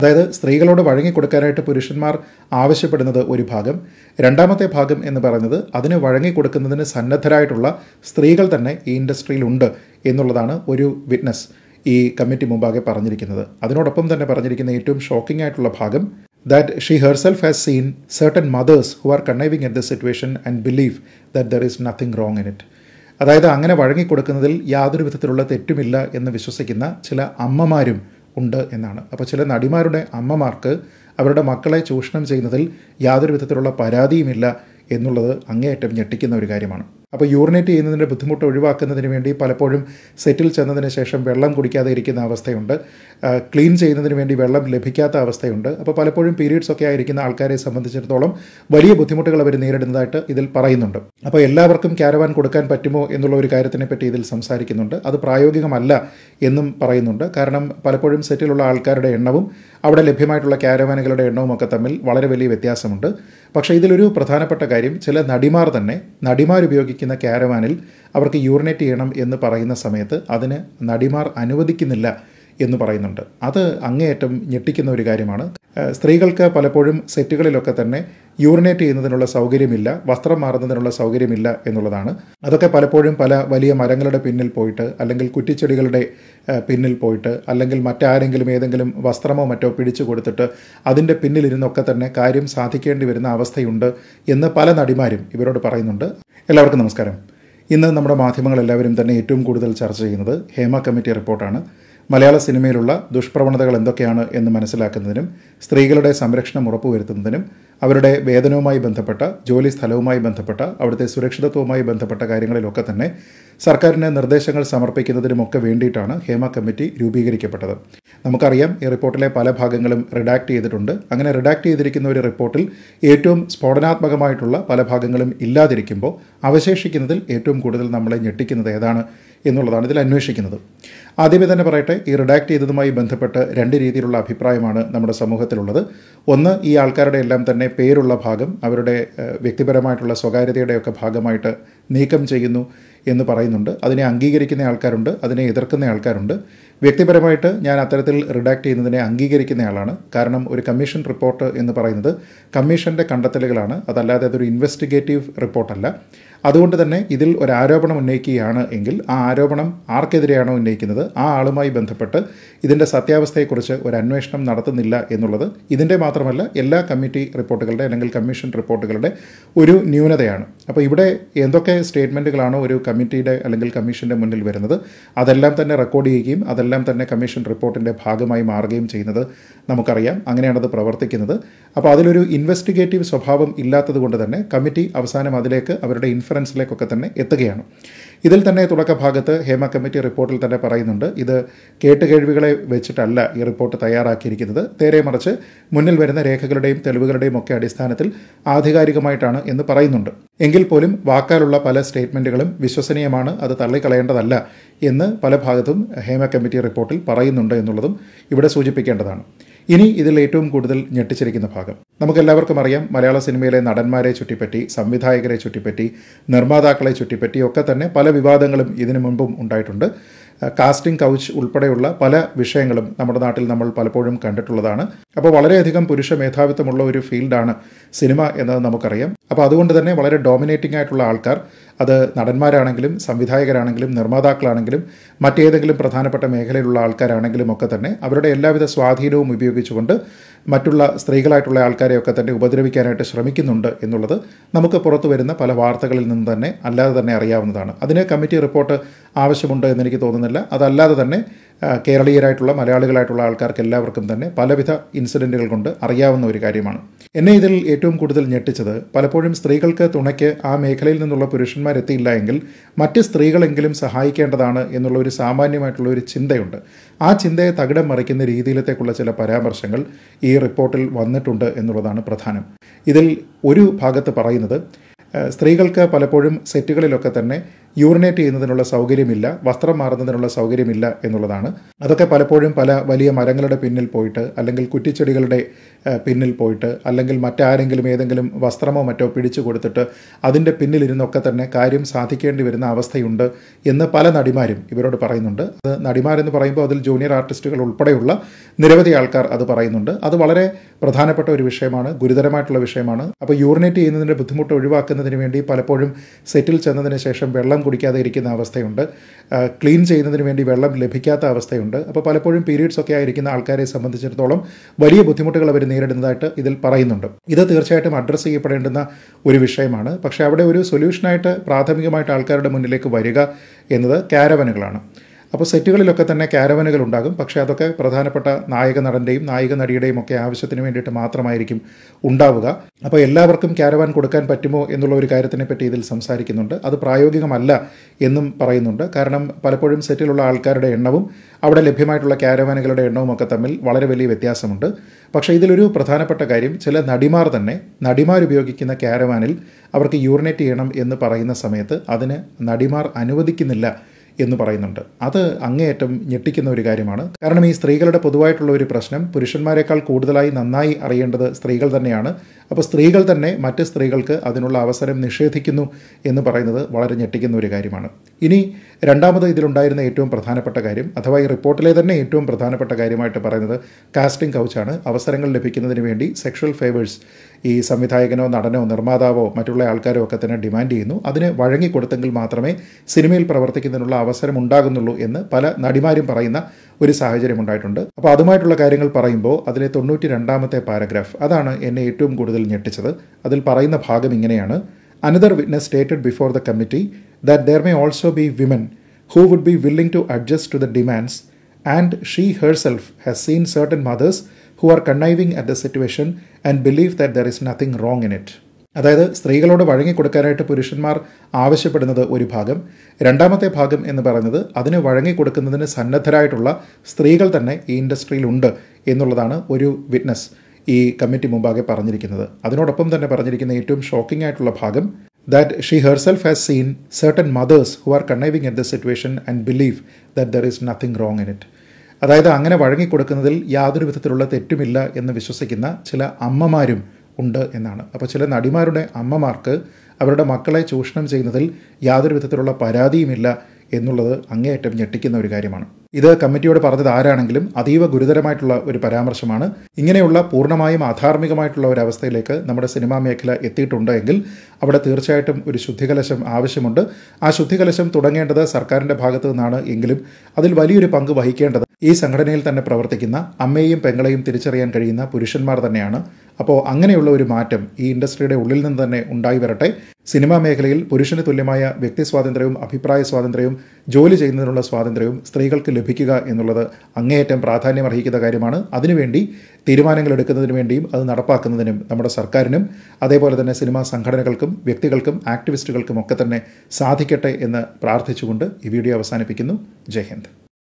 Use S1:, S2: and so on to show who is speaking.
S1: അതായത് സ്ത്രീകളോട് വഴങ്ങിക്കൊടുക്കാനായിട്ട് പുരുഷന്മാർ ആവശ്യപ്പെടുന്നത് ഒരു ഭാഗം രണ്ടാമത്തെ ഭാഗം എന്ന് പറയുന്നത് അതിന് വഴങ്ങിക്കൊടുക്കുന്നതിന് സന്നദ്ധരായിട്ടുള്ള സ്ത്രീകൾ തന്നെ ഈ ഇൻഡസ്ട്രിയിലുണ്ട് എന്നുള്ളതാണ് ഒരു വിറ്റ്നസ് ഈ കമ്മിറ്റി മുമ്പാകെ പറഞ്ഞിരിക്കുന്നത് അതിനോടൊപ്പം തന്നെ പറഞ്ഞിരിക്കുന്ന ഏറ്റവും ഷോക്കിംഗ് ആയിട്ടുള്ള ഭാഗം that she herself has seen certain mothers who are conniving at the situation and believe that there is nothing wrong in it. അതായത് അങ്ങനെ വഴങ്ങിക്കൊടുക്കുന്നതിൽ യാതൊരു വിധത്തിലുള്ള തെറ്റുമില്ല എന്ന് വിശ്വസിക്കുന്ന ചില അമ്മമാരും ഉണ്ട് എന്നാണ് അപ്പോൾ ചില നടിമാരുടെ അമ്മമാർക്ക് അവരുടെ മക്കളെ ചൂഷണം ചെയ്യുന്നതിൽ യാതൊരു വിധത്തിലുള്ള പരാതിയുമില്ല എന്നുള്ളത് അങ്ങേയറ്റം ഞെട്ടിക്കുന്ന ഒരു കാര്യമാണ് അപ്പോൾ യൂറിനേറ്റ് ചെയ്യുന്നതിൻ്റെ ബുദ്ധിമുട്ട് ഒഴിവാക്കുന്നതിന് വേണ്ടി പലപ്പോഴും സെറ്റിൽ ചെന്നതിന് ശേഷം വെള്ളം കുടിക്കാതെ ഇരിക്കുന്ന അവസ്ഥയുണ്ട് ക്ലീൻ ചെയ്യുന്നതിന് വേണ്ടി വെള്ളം ലഭിക്കാത്ത അവസ്ഥയുണ്ട് അപ്പോൾ പലപ്പോഴും പീരീഡ്സ് ഒക്കെ ആയിരിക്കുന്ന ആൾക്കാരെ സംബന്ധിച്ചിടത്തോളം വലിയ ബുദ്ധിമുട്ടുകൾ അവർ നേരിടുന്നതായിട്ട് ഇതിൽ പറയുന്നുണ്ട് അപ്പോൾ എല്ലാവർക്കും ക്യാരവാൻ കൊടുക്കാൻ പറ്റുമോ എന്നുള്ള ഒരു കാര്യത്തിനെ പറ്റി ഇതിൽ സംസാരിക്കുന്നുണ്ട് അത് പ്രായോഗികമല്ല എന്നും പറയുന്നുണ്ട് കാരണം പലപ്പോഴും സെറ്റിലുള്ള ആൾക്കാരുടെ എണ്ണവും അവിടെ ലഭ്യമായിട്ടുള്ള ക്യാരവാനുകളുടെ എണ്ണവും ഒക്കെ തമ്മിൽ വളരെ വലിയ വ്യത്യാസമുണ്ട് പക്ഷേ ഇതിലൊരു പ്രധാനപ്പെട്ട കാര്യം ചില നടിമാർ തന്നെ നടിമാർ ഉപയോഗിക്കുന്ന കാരവാനിൽ അവർക്ക് യൂറിനേറ്റ് ചെയ്യണം എന്ന് പറയുന്ന സമയത്ത് അതിന് നടിമാർ അനുവദിക്കുന്നില്ല എന്ന് പറയുന്നുണ്ട് അത് അങ്ങേയറ്റം ഞെട്ടിക്കുന്ന ഒരു കാര്യമാണ് സ്ത്രീകൾക്ക് പലപ്പോഴും സെറ്റുകളിലൊക്കെ തന്നെ യൂറിനേറ്റ് ചെയ്യുന്നതിനുള്ള സൗകര്യമില്ല വസ്ത്രം മാറുന്നതിനുള്ള സൗകര്യമില്ല എന്നുള്ളതാണ് അതൊക്കെ പലപ്പോഴും പല വലിയ മരങ്ങളുടെ പിന്നിൽ പോയിട്ട് അല്ലെങ്കിൽ കുറ്റിച്ചെടികളുടെ പിന്നിൽ പോയിട്ട് അല്ലെങ്കിൽ മറ്റാരെങ്കിലും ഏതെങ്കിലും വസ്ത്രമോ മറ്റോ പിടിച്ചു കൊടുത്തിട്ട് അതിൻ്റെ പിന്നിലിരുന്നൊക്കെ തന്നെ കാര്യം സാധിക്കേണ്ടി വരുന്ന അവസ്ഥയുണ്ട് എന്ന് പല നടിമാരും ഇവരോട് പറയുന്നുണ്ട് എല്ലാവർക്കും നമസ്കാരം ഇന്ന് നമ്മുടെ മാധ്യമങ്ങളെല്ലാവരും തന്നെ ഏറ്റവും കൂടുതൽ ചർച്ച ചെയ്യുന്നത് ഹേമ കമ്മിറ്റി റിപ്പോർട്ടാണ് മലയാള സിനിമയിലുള്ള ദുഷ്പ്രവണതകൾ എന്തൊക്കെയാണ് എന്ന് മനസ്സിലാക്കുന്നതിനും സ്ത്രീകളുടെ സംരക്ഷണം ഉറപ്പുവരുത്തുന്നതിനും അവരുടെ വേതനവുമായി ബന്ധപ്പെട്ട ജോലി സ്ഥലവുമായി ബന്ധപ്പെട്ട അവിടുത്തെ സുരക്ഷിതത്വവുമായി ബന്ധപ്പെട്ട കാര്യങ്ങളിലൊക്കെ തന്നെ സർക്കാരിന് നിർദ്ദേശങ്ങൾ സമർപ്പിക്കുന്നതിനുമൊക്കെ വേണ്ടിയിട്ടാണ് ഹേമ കമ്മിറ്റി രൂപീകരിക്കപ്പെട്ടത് നമുക്കറിയാം ഈ റിപ്പോർട്ടിലെ പല ഭാഗങ്ങളും റിഡാക്ട് ചെയ്തിട്ടുണ്ട് അങ്ങനെ റിഡാക്ട് ചെയ്തിരിക്കുന്ന ഒരു റിപ്പോർട്ടിൽ ഏറ്റവും സ്ഫോടനാത്മകമായിട്ടുള്ള പല ഭാഗങ്ങളും ഇല്ലാതിരിക്കുമ്പോൾ അവശേഷിക്കുന്നതിൽ ഏറ്റവും കൂടുതൽ നമ്മളെ ഞെട്ടിക്കുന്നത് ഏതാണ് എന്നുള്ളതാണ് ഇതിൽ അന്വേഷിക്കുന്നത് ആദ്യമേ തന്നെ പറയട്ടെ ഈ റിഡാക്ട് ചെയ്തതുമായി ബന്ധപ്പെട്ട് രണ്ട് രീതിയിലുള്ള അഭിപ്രായമാണ് നമ്മുടെ സമൂഹത്തിലുള്ളത് ഒന്ന് ഈ ആൾക്കാരുടെ എല്ലാം തന്നെ പേരുള്ള ഭാഗം അവരുടെ വ്യക്തിപരമായിട്ടുള്ള സ്വകാര്യതയുടെയൊക്കെ ഭാഗമായിട്ട് നീക്കം ചെയ്യുന്നു എന്ന് പറയുന്നുണ്ട് അതിനെ അംഗീകരിക്കുന്ന ആൾക്കാരുണ്ട് അതിനെ എതിർക്കുന്ന ആൾക്കാരുണ്ട് വ്യക്തിപരമായിട്ട് ഞാൻ അത്തരത്തിൽ റിഡാക്ട് ചെയ്യുന്നതിനെ അംഗീകരിക്കുന്ന ആളാണ് കാരണം ഒരു കമ്മീഷൻ റിപ്പോർട്ട് എന്ന് പറയുന്നത് കമ്മീഷൻ്റെ കണ്ടെത്തലുകളാണ് അതല്ലാതെ അതൊരു ഇൻവെസ്റ്റിഗേറ്റീവ് റിപ്പോർട്ടല്ല അതുകൊണ്ട് തന്നെ ഇതിൽ ഒരു ആരോപണം ഉന്നയിക്കുകയാണ് എങ്കിൽ ആ ആരോപണം ആർക്കെതിരെയാണോ ഉന്നയിക്കുന്നത് ആ ആളുമായി ബന്ധപ്പെട്ട് ഇതിൻ്റെ സത്യാവസ്ഥയെക്കുറിച്ച് ഒരു അന്വേഷണം നടത്തുന്നില്ല എന്നുള്ളത് ഇതിൻ്റെ മാത്രമല്ല എല്ലാ കമ്മിറ്റി റിപ്പോർട്ടുകളുടെ അല്ലെങ്കിൽ കമ്മീഷൻ റിപ്പോർട്ടുകളുടെ ഒരു ന്യൂനതയാണ് അപ്പോൾ ഇവിടെ എന്തൊക്കെ സ്റ്റേറ്റ്മെൻറ്റുകളാണോ ഒരു കമ്മിറ്റിയുടെ അല്ലെങ്കിൽ കമ്മീഷൻ്റെ മുന്നിൽ വരുന്നത് അതെല്ലാം തന്നെ റെക്കോർഡ് ചെയ്യുകയും അതെല്ലാം തന്നെ കമ്മീഷൻ റിപ്പോർട്ടിൻ്റെ ഭാഗമായി മാറുകയും ചെയ്യുന്നത് നമുക്കറിയാം അങ്ങനെയാണത് പ്രവർത്തിക്കുന്നത് അപ്പോൾ അതിലൊരു ഇൻവെസ്റ്റിഗേറ്റീവ് സ്വഭാവം ഇല്ലാത്തതുകൊണ്ട് തന്നെ കമ്മിറ്റി അവസാനം അതിലേക്ക് അവരുടെ ഇൻഫറൻസിലേക്കൊക്കെ തന്നെ എത്തുകയാണ് ഇതിൽ തന്നെ തുടക്ക ഭാഗത്ത് ഹേമ കമ്മിറ്റി റിപ്പോർട്ടിൽ തന്നെ പറയുന്നുണ്ട് ഇത് കേട്ടുകേഴ്വികളെ വെച്ചിട്ടല്ല ഈ റിപ്പോർട്ട് തയ്യാറാക്കിയിരിക്കുന്നത് നേരെ മറിച്ച് മുന്നിൽ വരുന്ന രേഖകളുടെയും തെളിവുകളുടെയും ഒക്കെ അടിസ്ഥാനത്തിൽ ആധികാരികമായിട്ടാണ് എന്ന് പറയുന്നുണ്ട് എങ്കിൽ പോലും വാക്കാലുള്ള പല സ്റ്റേറ്റ്മെൻറ്റുകളും വിശ്വസനീയമാണ് അത് തള്ളിക്കളയേണ്ടതല്ല എന്ന് പല ഭാഗത്തും ഹേമ കമ്മിറ്റി റിപ്പോർട്ടിൽ പറയുന്നുണ്ട് എന്നുള്ളതും ഇവിടെ സൂചിപ്പിക്കേണ്ടതാണ് ഇനി ഇതിൽ ഏറ്റവും കൂടുതൽ ഞെട്ടിച്ചിരിക്കുന്ന ഭാഗം നമുക്കെല്ലാവർക്കും അറിയാം മലയാള സിനിമയിലെ നടന്മാരെ ചുറ്റിപ്പറ്റി സംവിധായകരെ ചുറ്റിപ്പറ്റി നിർമ്മാതാക്കളെ ചുറ്റിപ്പറ്റി ഒക്കെ തന്നെ പല വിവാദങ്ങളും ഇതിനു മുൻപും ഉണ്ടായിട്ടുണ്ട് കാസ്റ്റിംഗ് കൗച്ച് ഉൾപ്പെടെയുള്ള പല വിഷയങ്ങളും നമ്മുടെ നാട്ടിൽ നമ്മൾ പലപ്പോഴും കണ്ടിട്ടുള്ളതാണ് അപ്പോൾ വളരെയധികം പുരുഷ മേധാവിത്വമുള്ള ഒരു ഫീൽഡാണ് സിനിമ എന്നത് നമുക്കറിയാം അപ്പോൾ അതുകൊണ്ട് തന്നെ വളരെ ഡോമിനേറ്റിംഗ് ആയിട്ടുള്ള ആൾക്കാർ അത് നടന്മാരാണെങ്കിലും സംവിധായകരാണെങ്കിലും നിർമ്മാതാക്കളാണെങ്കിലും മറ്റേതെങ്കിലും പ്രധാനപ്പെട്ട മേഖലയിലുള്ള ആൾക്കാരാണെങ്കിലും ഒക്കെ തന്നെ അവരുടെ എല്ലാവിധ സ്വാധീനവും ഉപയോഗിച്ചുകൊണ്ട് മറ്റുള്ള സ്ത്രീകളായിട്ടുള്ള ആൾക്കാരെയൊക്കെ തന്നെ ഉപദ്രവിക്കാനായിട്ട് ശ്രമിക്കുന്നുണ്ട് എന്നുള്ളത് നമുക്ക് പുറത്തു വരുന്ന പല വാർത്തകളിൽ നിന്ന് തന്നെ അല്ലാതെ തന്നെ അറിയാവുന്നതാണ് അതിന് കമ്മിറ്റി റിപ്പോർട്ട് ആവശ്യമുണ്ട് എന്നെനിക്ക് തോന്നുന്നില്ല അതല്ലാതെ തന്നെ കേരളീയരായിട്ടുള്ള മലയാളികളായിട്ടുള്ള ആൾക്കാർക്ക് എല്ലാവർക്കും തന്നെ പലവിധ ഇൻസിഡൻറ്റുകൾ കൊണ്ട് അറിയാവുന്ന ഒരു കാര്യമാണ് എന്നെ ഇതിൽ ഏറ്റവും കൂടുതൽ ഞെട്ടിച്ചത് പലപ്പോഴും സ്ത്രീകൾക്ക് തുണയ്ക്ക് ആ മേഖലയിൽ നിന്നുള്ള പുരുഷന്മാരെത്തിയില്ല എങ്കിൽ മറ്റ് സ്ത്രീകളെങ്കിലും സഹായിക്കേണ്ടതാണ് എന്നുള്ള ഒരു സാമാന്യമായിട്ടുള്ള ഒരു ചിന്തയുണ്ട് ആ ചിന്തയെ തകിടം മറിക്കുന്ന രീതിയിലത്തേക്കുള്ള ചില പരാമർശങ്ങൾ ഈ റിപ്പോർട്ടിൽ വന്നിട്ടുണ്ട് എന്നുള്ളതാണ് പ്രധാനം ഇതിൽ ഒരു ഭാഗത്ത് പറയുന്നത് സ്ത്രീകൾക്ക് പലപ്പോഴും സെറ്റുകളിലൊക്കെ തന്നെ യൂറിനേറ്റ് ചെയ്യുന്നതിനുള്ള സൗകര്യമില്ല വസ്ത്രം മാറുന്നതിനുള്ള സൗകര്യമില്ല എന്നുള്ളതാണ് അതൊക്കെ പലപ്പോഴും പല വലിയ മരങ്ങളുടെ പിന്നിൽ പോയിട്ട് അല്ലെങ്കിൽ കുറ്റിച്ചെടികളുടെ പിന്നിൽ പോയിട്ട് അല്ലെങ്കിൽ മറ്റാരെങ്കിലും ഏതെങ്കിലും വസ്ത്രമോ മറ്റോ പിടിച്ചു കൊടുത്തിട്ട് അതിൻ്റെ പിന്നിലിരുന്നൊക്കെ തന്നെ കാര്യം സാധിക്കേണ്ടി വരുന്ന അവസ്ഥയുണ്ട് എന്ന് പല നടിമാരും ഇവരോട് പറയുന്നുണ്ട് അത് നടിമാരെന്ന് പറയുമ്പോൾ അതിൽ ജൂനിയർ ആർട്ടിസ്റ്റുകൾ ഉൾപ്പെടെയുള്ള നിരവധി ആൾക്കാർ അത് പറയുന്നുണ്ട് അത് വളരെ പ്രധാനപ്പെട്ട ഒരു വിഷയമാണ് ഗുരുതരമായിട്ടുള്ള വിഷയമാണ് അപ്പോൾ യൂറിനേറ്റ് ചെയ്യുന്നതിൻ്റെ ബുദ്ധിമുട്ട് ഒഴിവാക്കുന്നതിന് വേണ്ടി പലപ്പോഴും സെറ്റിൽ ചെന്നതിന് ശേഷം വെള്ളം കുടിക്കാതെ ഇരിക്കുന്ന അവസ്ഥയുണ്ട് ക്ലീൻ ചെയ്യുന്നതിന് വേണ്ടി വെള്ളം ലഭിക്കാത്ത അവസ്ഥയുണ്ട് അപ്പോൾ പലപ്പോഴും പീരീഡ്സ് ഒക്കെ ആയിരിക്കുന്ന ആൾക്കാരെ സംബന്ധിച്ചിടത്തോളം വലിയ ബുദ്ധിമുട്ടുകൾ അവർ നേരിടുന്നതായിട്ട് ഇതിൽ പറയുന്നുണ്ട് ഇത് തീർച്ചയായിട്ടും അഡ്രസ്സ് ചെയ്യപ്പെടേണ്ടുന്ന ഒരു വിഷയമാണ് പക്ഷേ അവിടെ ഒരു സൊല്യൂഷനായിട്ട് പ്രാഥമികമായിട്ട് ആൾക്കാരുടെ മുന്നിലേക്ക് വരിക എന്നത് കാരവനുകളാണ് അപ്പോൾ സെറ്റുകളിലൊക്കെ തന്നെ കാരവനുകൾ ഉണ്ടാകും പക്ഷേ അതൊക്കെ പ്രധാനപ്പെട്ട നായക നടൻ്റെയും നായിക നടിയുടെയും ഒക്കെ ആവശ്യത്തിന് വേണ്ടിയിട്ട് മാത്രമായിരിക്കും ഉണ്ടാവുക അപ്പോൾ എല്ലാവർക്കും കാരവാൻ കൊടുക്കാൻ പറ്റുമോ എന്നുള്ള ഒരു കാര്യത്തിനെ പറ്റി ഇതിൽ സംസാരിക്കുന്നുണ്ട് അത് പ്രായോഗികമല്ല എന്നും പറയുന്നുണ്ട് കാരണം പലപ്പോഴും സെറ്റിലുള്ള ആൾക്കാരുടെ എണ്ണവും അവിടെ ലഭ്യമായിട്ടുള്ള ക്യാരവാനുകളുടെ എണ്ണവും ഒക്കെ തമ്മിൽ വളരെ വലിയ വ്യത്യാസമുണ്ട് പക്ഷേ ഇതിലൊരു പ്രധാനപ്പെട്ട കാര്യം ചില നടിമാർ തന്നെ നടിമാർ ഉപയോഗിക്കുന്ന കാരവാനിൽ അവർക്ക് യൂറിനേറ്റ് ചെയ്യണം എന്ന് പറയുന്ന സമയത്ത് അതിന് നടിമാർ അനുവദിക്കുന്നില്ല എന്ന് പറയുന്നുണ്ട് അത് അങ്ങേയറ്റം ഞെട്ടിക്കുന്ന ഒരു കാര്യമാണ് കാരണം ഈ സ്ത്രീകളുടെ പൊതുവായിട്ടുള്ള ഒരു പ്രശ്നം പുരുഷന്മാരെക്കാൾ കൂടുതലായി നന്നായി അറിയേണ്ടത് സ്ത്രീകൾ തന്നെയാണ് അപ്പോൾ സ്ത്രീകൾ തന്നെ മറ്റ് സ്ത്രീകൾക്ക് അതിനുള്ള അവസരം നിഷേധിക്കുന്നു എന്ന് പറയുന്നത് വളരെ ഞെട്ടിക്കുന്ന ഒരു കാര്യമാണ് ഇനി രണ്ടാമത് ഇതിലുണ്ടായിരുന്ന ഏറ്റവും പ്രധാനപ്പെട്ട കാര്യം അഥവാ ഈ റിപ്പോർട്ടിലെ തന്നെ ഏറ്റവും പ്രധാനപ്പെട്ട കാര്യമായിട്ട് പറയുന്നത് കാസ്റ്റിംഗ് കൗച്ചാണ് അവസരങ്ങൾ ലഭിക്കുന്നതിന് വേണ്ടി സെക്ഷൽ ഫേവേഴ്സ് ഈ സംവിധായകനോ നടനോ നിർമ്മാതാവോ മറ്റുള്ള ആൾക്കാരോ ഒക്കെ തന്നെ ഡിമാൻഡ് ചെയ്യുന്നു അതിന് വഴങ്ങിക്കൊടുത്തെങ്കിൽ മാത്രമേ സിനിമയിൽ പ്രവർത്തിക്കുന്നതിനുള്ള അവസരം ഉണ്ടാകുന്നുള്ളൂ എന്ന് പല നടിമാരും പറയുന്ന ഒരു സാഹചര്യം ഉണ്ടായിട്ടുണ്ട് അപ്പോൾ അതുമായിട്ടുള്ള കാര്യങ്ങൾ പറയുമ്പോൾ അതിലെ തൊണ്ണൂറ്റി രണ്ടാമത്തെ പാരഗ്രാഫ് അതാണ് എന്നെ ഏറ്റവും കൂടുതൽ ഞെട്ടിച്ചത് അതിൽ പറയുന്ന ഭാഗം ഇങ്ങനെയാണ് another witness stated before the committee that there may also be women who would be willing to adjust to the demands and she herself has seen certain mothers who are conniving at the situation and believe that there is nothing wrong in it അതായത് സ്ത്രീകളോട് വഴങ്ങിക്കൊടുക്കാനായിട്ട് പുരുഷന്മാർ ആവശ്യപ്പെടുന്നത് ഒരു ഭാഗം രണ്ടാമത്തെ ഭാഗം എന്ന് പറയുന്നത് അതിന് വഴങ്ങിക്കൊടുക്കുന്നതിന് സന്നദ്ധരായിട്ടുള്ള സ്ത്രീകൾ തന്നെ ഈ ഇൻഡസ്ട്രിയിലുണ്ട് എന്നുള്ളതാണ് ഒരു വിറ്റ്നസ് ഈ കമ്മിറ്റി മുമ്പാകെ പറഞ്ഞിരിക്കുന്നത് അതിനോടൊപ്പം തന്നെ പറഞ്ഞിരിക്കുന്ന ഏറ്റവും ഷോക്കിംഗ് ആയിട്ടുള്ള ഭാഗം that she herself has seen certain mothers who are conniving at the situation and believe that there is nothing wrong in it അതായത് അങ്ങനെ വഴങ്ങിക്കൊടുക്കുന്നതിൽ യാതൊരു വിധത്തിലുള്ള തെറ്റുമില്ല എന്ന് വിശ്വസിക്കുന്ന ചില അമ്മമാരും ഉണ്ട് എന്നാണ് അപ്പോൾ ചില നടിമാരുടെ അമ്മമാർക്ക് അവരുടെ മക്കളെ ചൂഷണം ചെയ്യുന്നതിൽ യാതൊരു വിധത്തിലുള്ള പരാതിയുമില്ല എന്നുള്ളത് അങ്ങേയറ്റം ഞെട്ടിക്കുന്ന ഒരു കാര്യമാണ് ഇത് കമ്മിറ്റിയോട് പറഞ്ഞത് ആരാണെങ്കിലും അതീവ ഗുരുതരമായിട്ടുള്ള ഒരു പരാമർശമാണ് ഇങ്ങനെയുള്ള പൂർണ്ണമായും അധാർമികമായിട്ടുള്ള ഒരു അവസ്ഥയിലേക്ക് നമ്മുടെ സിനിമാ മേഖല എത്തിയിട്ടുണ്ട് എങ്കിൽ അവിടെ തീർച്ചയായിട്ടും ഒരു ശുദ്ധികലശം ആവശ്യമുണ്ട് ആ ശുദ്ധികലശം തുടങ്ങേണ്ടത് സർക്കാരിൻ്റെ ഭാഗത്തു നിന്നാണ് എങ്കിലും അതിൽ വലിയൊരു പങ്ക് വഹിക്കേണ്ടത് ഈ സംഘടനയിൽ തന്നെ പ്രവർത്തിക്കുന്ന അമ്മയെയും പെങ്ങളെയും തിരിച്ചറിയാൻ കഴിയുന്ന പുരുഷന്മാർ തന്നെയാണ് അപ്പോൾ അങ്ങനെയുള്ള ഒരു മാറ്റം ഈ ഇൻഡസ്ട്രിയുടെ ഉള്ളിൽ നിന്ന് തന്നെ ഉണ്ടായി വരട്ടെ സിനിമാ മേഖലയിൽ പുരുഷന് തുല്യമായ വ്യക്തി സ്വാതന്ത്ര്യവും അഭിപ്രായ സ്വാതന്ത്ര്യവും ജോലി ചെയ്യുന്നതിനുള്ള സ്വാതന്ത്ര്യവും സ്ത്രീകൾക്ക് ലഭിക്കുക എന്നുള്ളത് അങ്ങേയറ്റം പ്രാധാന്യം അർഹിക്കുന്ന കാര്യമാണ് അതിനുവേണ്ടി തീരുമാനങ്ങൾ എടുക്കുന്നതിന് വേണ്ടിയും അത് നടപ്പാക്കുന്നതിനും നമ്മുടെ സർക്കാരിനും അതേപോലെ തന്നെ സിനിമാ സംഘടനകൾക്കും വ്യക്തികൾക്കും ആക്ടിവിസ്റ്റുകൾക്കും ഒക്കെ തന്നെ സാധിക്കട്ടെ എന്ന് പ്രാർത്ഥിച്ചുകൊണ്ട് ഈ വീഡിയോ അവസാനിപ്പിക്കുന്നു ജയ് ഹിന്ദ്